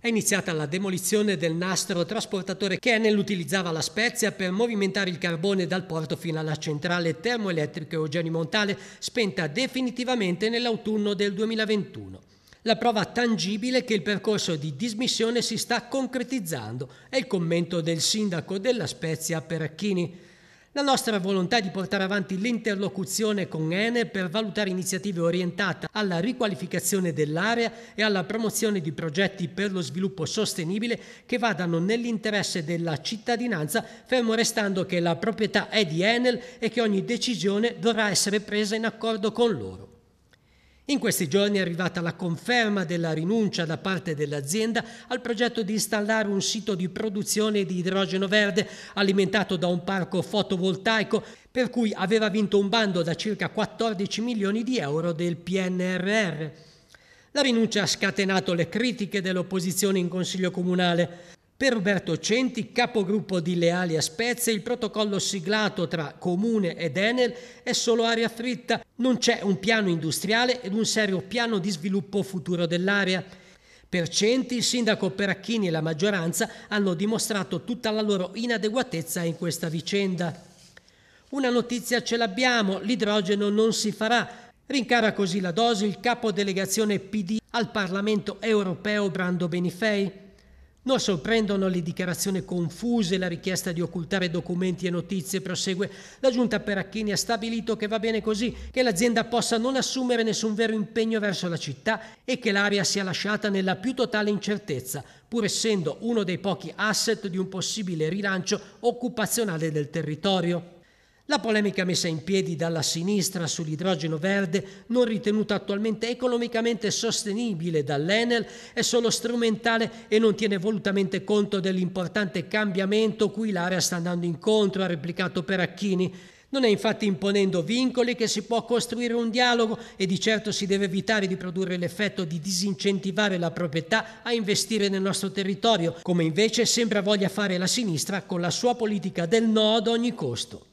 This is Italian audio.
È iniziata la demolizione del nastro trasportatore che Enel utilizzava la Spezia per movimentare il carbone dal porto fino alla centrale termoelettrica Eugenio Montale, spenta definitivamente nell'autunno del 2021. La prova tangibile che il percorso di dismissione si sta concretizzando è il commento del sindaco della Spezia Peracchini. La nostra volontà è di portare avanti l'interlocuzione con Ene per valutare iniziative orientate alla riqualificazione dell'area e alla promozione di progetti per lo sviluppo sostenibile che vadano nell'interesse della cittadinanza, fermo restando che la proprietà è di Enel e che ogni decisione dovrà essere presa in accordo con loro. In questi giorni è arrivata la conferma della rinuncia da parte dell'azienda al progetto di installare un sito di produzione di idrogeno verde alimentato da un parco fotovoltaico per cui aveva vinto un bando da circa 14 milioni di euro del PNRR. La rinuncia ha scatenato le critiche dell'opposizione in Consiglio Comunale. Per Roberto Centi, capogruppo di Leali a Spezia, il protocollo siglato tra Comune ed Enel è solo aria fritta, non c'è un piano industriale ed un serio piano di sviluppo futuro dell'area. Per Centi, il sindaco Peracchini e la maggioranza hanno dimostrato tutta la loro inadeguatezza in questa vicenda. Una notizia ce l'abbiamo, l'idrogeno non si farà. Rincara così la dose il capo delegazione PD al Parlamento europeo Brando Benifei. Non sorprendono le dichiarazioni confuse la richiesta di occultare documenti e notizie, prosegue. La giunta Peracchini ha stabilito che va bene così, che l'azienda possa non assumere nessun vero impegno verso la città e che l'area sia lasciata nella più totale incertezza, pur essendo uno dei pochi asset di un possibile rilancio occupazionale del territorio. La polemica messa in piedi dalla sinistra sull'idrogeno verde, non ritenuta attualmente economicamente sostenibile dall'Enel, è solo strumentale e non tiene volutamente conto dell'importante cambiamento cui l'area sta andando incontro, ha replicato Peracchini. Non è infatti imponendo vincoli che si può costruire un dialogo e di certo si deve evitare di produrre l'effetto di disincentivare la proprietà a investire nel nostro territorio, come invece sembra voglia fare la sinistra con la sua politica del no ad ogni costo.